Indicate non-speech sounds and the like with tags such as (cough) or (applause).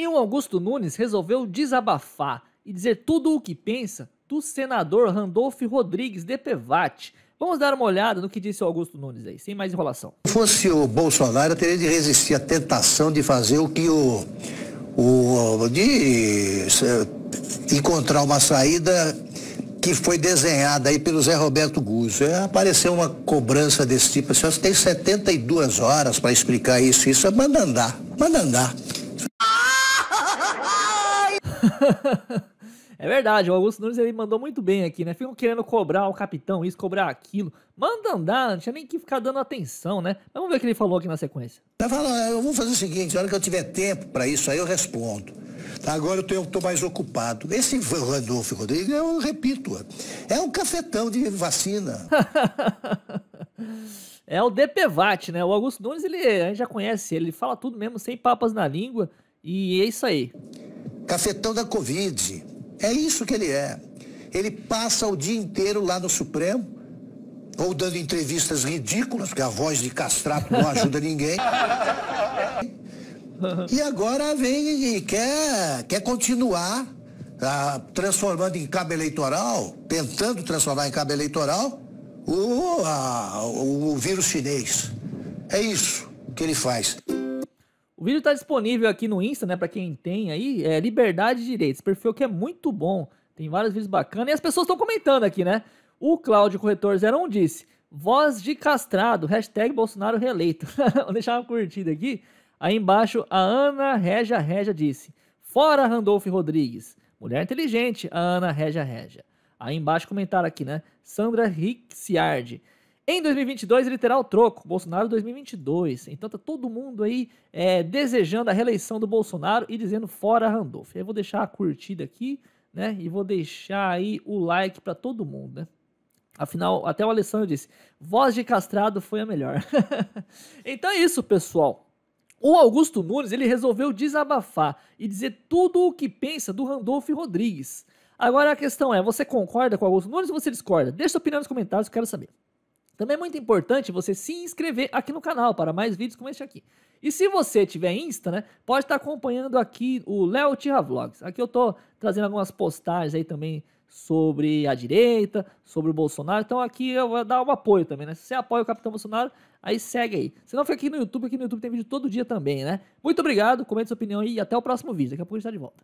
E o Augusto Nunes resolveu desabafar e dizer tudo o que pensa do senador Randolfo Rodrigues de Pevate. Vamos dar uma olhada no que disse o Augusto Nunes aí, sem mais enrolação. Se fosse o Bolsonaro, eu teria de resistir à tentação de fazer o que o. o de eh, encontrar uma saída que foi desenhada aí pelo Zé Roberto Guzzo. É, apareceu uma cobrança desse tipo, assim, você tem 72 horas para explicar isso, isso é manda andar, manda andar. (laughs) é verdade, o Augusto Nunes ele mandou muito bem aqui, né? Ficam querendo cobrar o capitão isso, cobrar aquilo. Manda andar, não tinha nem que ficar dando atenção, né? Vamos ver o que ele falou aqui na sequência. Tá falando, eu vou fazer o seguinte, na hora que eu tiver tempo para isso aí eu respondo. Tá, agora eu tô mais ocupado. Esse Rodolfo Rodrigues, eu repito, é um cafetão de vacina. (laughs) é o DPVAT, né? O Augusto Nunes, ele, a gente já conhece, ele fala tudo mesmo, sem papas na língua. E é isso aí cafetão da Covid. É isso que ele é. Ele passa o dia inteiro lá no Supremo, ou dando entrevistas ridículas, que a voz de castrato não ajuda (laughs) ninguém. E agora vem e quer, quer continuar ah, transformando em cabo eleitoral, tentando transformar em cabo eleitoral, o, a, o, o vírus chinês. É isso que ele faz. O vídeo está disponível aqui no Insta, né? Para quem tem aí, é Liberdade de Direitos, perfil que é muito bom. Tem vários vídeos bacanas e as pessoas estão comentando aqui, né? O Cláudio Corretor 01 disse: voz de castrado, hashtag Bolsonaro reeleito. (laughs) Vou deixar uma curtida aqui. Aí embaixo, a Ana Regia Regia disse: Fora Randolfo Rodrigues. Mulher inteligente, a Ana Regia Regia. Aí embaixo comentaram aqui, né? Sandra Ricciardi em 2022 ele terá o troco, Bolsonaro 2022. Então tá todo mundo aí é, desejando a reeleição do Bolsonaro e dizendo fora Randolph. Eu vou deixar a curtida aqui, né? E vou deixar aí o like para todo mundo, né? Afinal, até o Alessandro disse: voz de castrado foi a melhor. (laughs) então é isso, pessoal. O Augusto Nunes ele resolveu desabafar e dizer tudo o que pensa do Randolph Rodrigues. Agora a questão é: você concorda com o Augusto Nunes ou você discorda? Deixa sua opinião nos comentários, eu quero saber. Também é muito importante você se inscrever aqui no canal para mais vídeos como este aqui. E se você tiver Insta, né, pode estar acompanhando aqui o Léo Tira Vlogs. Aqui eu estou trazendo algumas postagens aí também sobre a direita, sobre o Bolsonaro. Então aqui eu vou dar um apoio também, né? Se você apoia o Capitão Bolsonaro, aí segue aí. Se não, fica aqui no YouTube, aqui no YouTube tem vídeo todo dia também, né? Muito obrigado, comente sua opinião e até o próximo vídeo. Daqui a pouco a gente está de volta.